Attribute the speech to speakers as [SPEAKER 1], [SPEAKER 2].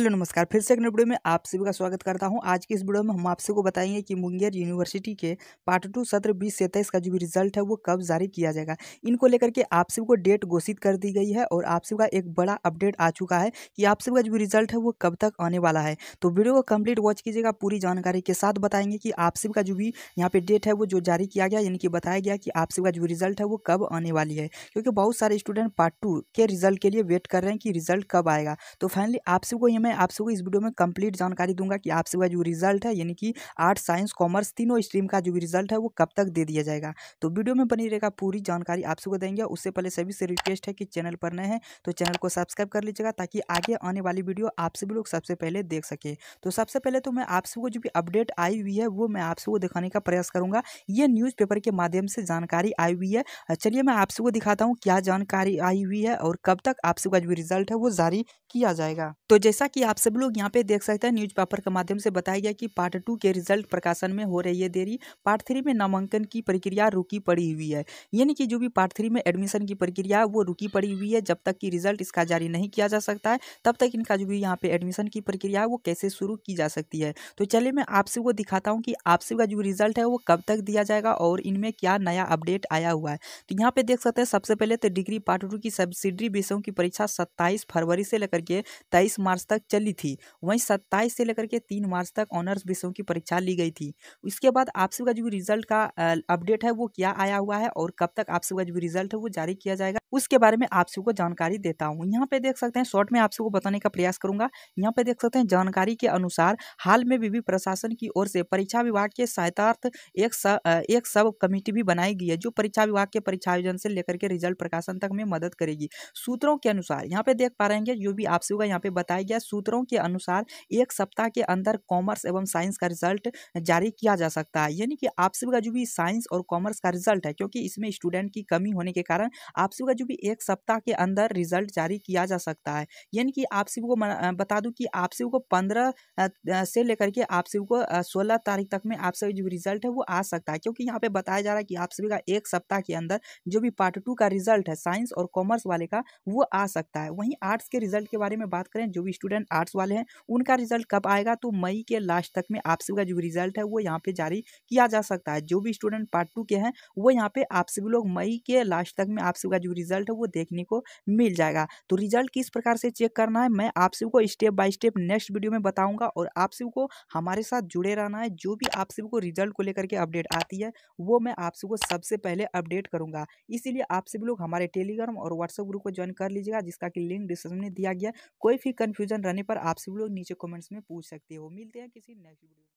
[SPEAKER 1] hello नमस्कार फिर से एक वीडियो में आप सभी का स्वागत करता हूं आज की इस वीडियो में हम आप को बताएंगे कि मुंगेर यूनिवर्सिटी के पार्ट टू सत्र बीस से तेईस का जो भी रिजल्ट है वो कब जारी किया जाएगा इनको लेकर के आप सभी को डेट घोषित कर दी गई है और आप सभी का एक बड़ा अपडेट आ चुका है कि आप सभी का जो भी रिजल्ट है वो कब तक आने वाला है तो वीडियो को कम्प्लीट वॉच कीजिएगा पूरी जानकारी के साथ बताएंगे कि आप सभी का जो भी यहाँ पे डेट है वो जो जारी किया गया यानी कि बताया गया कि आप सभी का जो रिजल्ट है वो कब आने वाली है क्योंकि बहुत सारे स्टूडेंट पार्ट टू के रिजल्ट के लिए वेट कर रहे हैं कि रिजल्ट कब आएगा तो फाइनली आप सबको ये मैं आप सबको इस वीडियो में कंप्लीट जानकारी दूंगा कि आप सबका जो रिजल्ट है यानी कि आर्ट्स साइंस कॉमर्स तीनों स्ट्रीम का जो रिजल्ट है वो कब तक दे दिया जाएगा तो वीडियो में बनी रहेगा पूरी जानकारी आप सबको देंगे उससे पहले सभी से रिक्वेस्ट है कि चैनल पर नए हैं तो चैनल को सब्सक्राइब कर लीजिएगा ताकि आगे आने वाली वीडियो आप सभी लोग सबसे पहले देख सके तो सबसे पहले तो मैं आप सबको जो भी अपडेट आई हुई है वो मैं आप सबको दिखाने का प्रयास करूंगा ये न्यूज़पेपर के माध्यम से जानकारी आई हुई है चलिए मैं आप सबको दिखाता हूँ क्या जानकारी आई हुई है और कब तक आप सबका जो रिजल्ट है वो जारी किया जाएगा तो जैसा कि कि आप सब लोग यहाँ पे देख सकते हैं न्यूज पेपर के माध्यम से बताया गया कि पार्ट टू के रिजल्ट प्रकाशन में हो रही है देरी पार्ट थ्री में नामांकन की प्रक्रिया रुकी पड़ी हुई है यानी कि जो भी पार्ट थ्री में एडमिशन की प्रक्रिया वो रुकी पड़ी हुई है जब तक कि रिजल्ट इसका जारी नहीं किया जा सकता है तब तक इनका जो भी यहाँ पे एडमिशन की प्रक्रिया है वो कैसे शुरू की जा सकती है तो चलिए मैं आपसे वो दिखाता हूँ कि आपसे का जो रिजल्ट है वो कब तक दिया जाएगा और इनमें क्या नया अपडेट आया हुआ है तो यहाँ पे देख सकते हैं सबसे पहले तो डिग्री पार्ट टू की सब्सिडरी विषयों की परीक्षा सत्ताईस फरवरी से लेकर के तेईस मार्च तक तक चली थी वहीं सत्ताईस से लेकर के तीन मार्च तक ऑनर्स विषयों की परीक्षा ली गई थी उसके बाद आप सबका जो रिजल्ट का अपडेट है वो क्या आया हुआ है और कब तक आप सबका जो रिजल्ट है वो जारी किया जाएगा उसके बारे में आप सबको जानकारी देता हूँ यहाँ पे देख सकते हैं शॉर्ट में आप सबको बताने का प्रयास करूंगा यहाँ पे देख सकते हैं जानकारी के अनुसार हाल में विभिन्न प्रशासन की ओर से परीक्षा विभाग के सहायतार्थ एक सब एक सब कमेटी भी बनाई गई है जो परीक्षा विभाग के परीक्षा आयोजन से लेकर के रिजल्ट प्रकाशन तक में मदद करेगी सूत्रों के अनुसार यहाँ पे देख पा रहे हैं जो भी आप सबका यहाँ पे बताया गया सूत्रों के अनुसार एक सप्ताह के अंदर कॉमर्स एवं साइंस का रिजल्ट जारी किया जा सकता है यानी कि आप सभी का जो भी साइंस और कॉमर्स का रिजल्ट है क्योंकि इसमें स्टूडेंट की कमी होने के कारण आप सभी का जो भी एक सप्ताह के अंदर रिजल्ट जारी किया जा सकता है यानी कि आप सभी को बता दूँ कि आप सभी को पंद्रह से लेकर के आप सभी को सोलह तारीख तक में आप सभी जो रिजल्ट है वो आ सकता है क्योंकि यहाँ पे बताया जा रहा है कि आप सभी का एक सप्ताह के अंदर जो भी पार्ट टू का रिजल्ट है साइंस और कॉमर्स वाले का वो आ सकता है वहीं आर्ट्स के रिजल्ट के बारे में बात करें जो भी स्टूडेंट स्टूडेंट आर्ट्स वाले हैं उनका रिजल्ट कब आएगा तो मई के लास्ट तक में आप सबका जो रिजल्ट है वो यहाँ पे जारी किया जा सकता है जो भी स्टूडेंट पार्ट टू के हैं वो यहाँ पे आप सभी लोग मई के लास्ट तक में आप सबका जो रिजल्ट है वो देखने को मिल जाएगा तो रिजल्ट किस प्रकार से चेक करना है मैं आप सबको step by step next video में बताऊंगा और आप सबको हमारे साथ जुड़े रहना है जो भी आप सबको रिजल्ट को लेकर के अपडेट आती है वो मैं आप सबको सबसे पहले अपडेट करूंगा इसीलिए आप सभी लोग हमारे टेलीग्राम और व्हाट्सएप ग्रुप को ज्वाइन कर लीजिएगा जिसका कि लिंक डिस्क्रिप्शन में दिया गया कोई भी कन्फ्यूजन रहने पर आप सभी लोग नीचे कमेंट्स में पूछ सकते हो मिलते हैं किसी नेक्स्ट वीडियो